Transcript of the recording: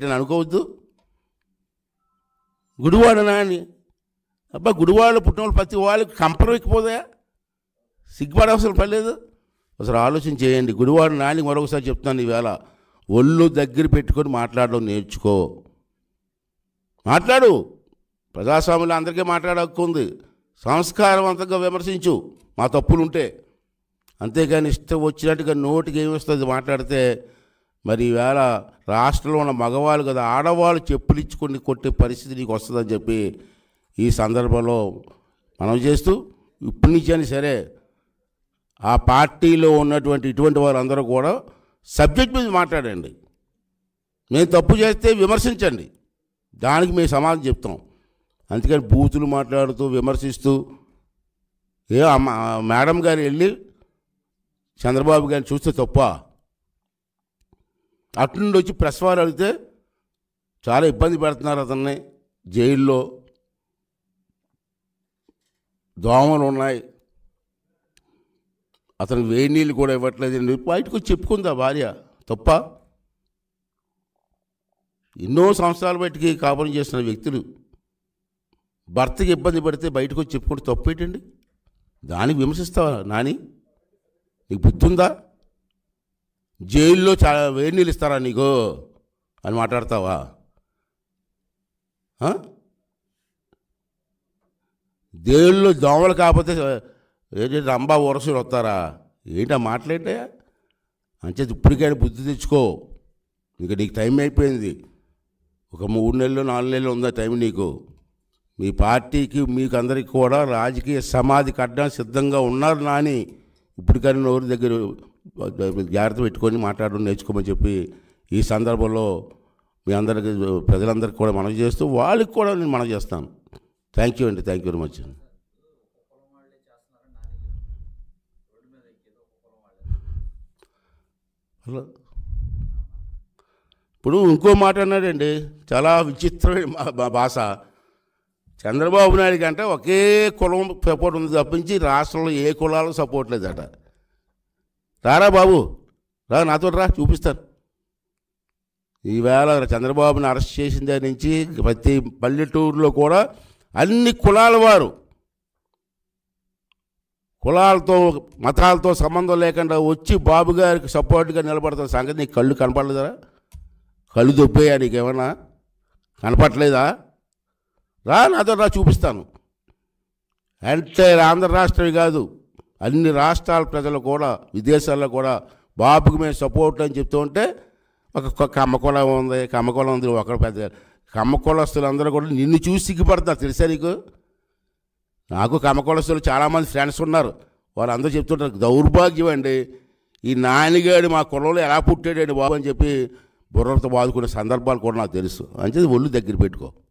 నేను అనుకోవద్దు గుడివాడనా అని అబ్బా గుడివాళ్ళు పుట్టిన ప్రతి వాళ్ళకి సిగ్గుపడ అవసరం పడలేదు అసలు ఆలోచన చేయండి గుడివాడు నాని మరొకసారి చెప్తాను ఈవేళ ఒళ్ళు దగ్గర పెట్టుకొని మాట్లాడడం నేర్చుకో మాట్లాడు ప్రజాస్వాములు అందరికీ మాట్లాడక్కుంది సంస్కారవంతంగా విమర్శించు మా తప్పులుంటే అంతేగాని ఇష్టం వచ్చినట్టుగా నోటికి ఏమి వస్తుంది మాట్లాడితే మరి ఈవేళ రాష్ట్రంలో ఉన్న మగవాళ్ళు కదా ఆడవాళ్ళు చెప్పులు ఇచ్చుకొని కొట్టే పరిస్థితి నీకు వస్తుందని చెప్పి ఈ సందర్భంలో మనం చేస్తూ ఇప్పటి నుంచి అని సరే ఆ పార్టీలో ఉన్నటువంటి ఇటువంటి వారందరూ కూడా సబ్జెక్ట్ మీద మాట్లాడండి మేము తప్పు చేస్తే విమర్శించండి దానికి మేము సమాధానం చెప్తాం అందుకని బూతులు మాట్లాడుతూ విమర్శిస్తూ ఏ మేడం గారు వెళ్ళి చంద్రబాబు గారిని చూస్తే తప్ప నుండి వచ్చి ప్రెస్ వారు అడిగితే చాలా ఇబ్బంది పెడుతున్నారు అతన్ని జైల్లో దోమలు ఉన్నాయి అతనికి వేడి నీళ్ళు కూడా ఇవ్వట్లేదు బయటకు వచ్చి చెప్పుకుందా భార్య తప్ప ఎన్నో సంవత్సరాలు బయటికి కాపురం చేసిన వ్యక్తులు భర్తకి ఇబ్బంది పడితే బయటకు వచ్చి చెప్పుకుంటే తప్పేటండి దానికి విమర్శిస్తావా నాని నీకు బుద్ధి ఉందా జైల్లో చాలా వేడి నీళ్ళు ఇస్తారా నీకు అని మాట్లాడతావా దేవుళ్ళు దోమలు కాకపోతే ఏంటంటే అంబా వరసలు వస్తారా ఏంటా మాట్లాడే అంచేది ఇప్పటికైనా బుద్ధి తెచ్చుకో ఇక నీకు టైం అయిపోయింది ఒక మూడు నెలలు నాలుగు నెలలు ఉందా టైం నీకు మీ పార్టీకి మీకు అందరికీ కూడా రాజకీయ సమాధి కట్టడం సిద్ధంగా ఉన్నారు నాని ఇప్పటికైనా నోరు దగ్గర జాగ్రత్త పెట్టుకొని మాట్లాడడం నేర్చుకోమని చెప్పి ఈ సందర్భంలో మీ అందరికీ ప్రజలందరికీ కూడా మనం చేస్తూ వాళ్ళకి కూడా నేను మనం చేస్తాను థ్యాంక్ యూ అండి thank you very much hello ఇప్పుడు ఇంకో మాట అన్నాడండి చాలా విచిత్రమైన భాష చంద్రబాబు నాయుడు కంటే ఒకే కులం సపోర్ట్ ఉంది తప్పించి రాష్ట్రంలో ఏ కులాలు సపోర్ట్ లేదట రారా బాబు రా నాతో రా చూపిస్తాను ఈవేళ చంద్రబాబుని అరెస్ట్ చేసిన దాని నుంచి ప్రతి పల్లెటూరులో కూడా అన్ని కులాల వారు కులాలతో మతాలతో సంబంధం లేకుండా వచ్చి బాబు గారికి సపోర్ట్గా నిలబడతాం సంగతి నీకు కళ్ళు కనపడలేదరా కళ్ళు దొబ్బేయా నీకేమన్నా కనపట్లేదా రా నాతో రా చూపిస్తాను అంటే ఆంధ్ర రాష్ట్రమే కాదు అన్ని రాష్ట్రాల ప్రజలు కూడా విదేశాల్లో కూడా బాబుకి మేము సపోర్ట్ అని చెప్తూ ఉంటే ఒక కమ్మకులం ఉంది కమ్మకులం ఉంది ఒకరు పెద్ద అందరూ కూడా నిన్ను చూసి సిగ్గుపడతారు తెలుసా నీకు నాకు కమ్మకులస్తులు చాలామంది ఫ్రెండ్స్ ఉన్నారు వాళ్ళందరూ చెప్తుంటారు దౌర్భాగ్యం అండి ఈ నాయనగాడు మా కులంలో ఎలా పుట్టాడండి బాబు అని చెప్పి బుర్రతో బాదుకునే సందర్భాలు కూడా నాకు తెలుసు అంచేది ఒళ్ళు దగ్గర పెట్టుకో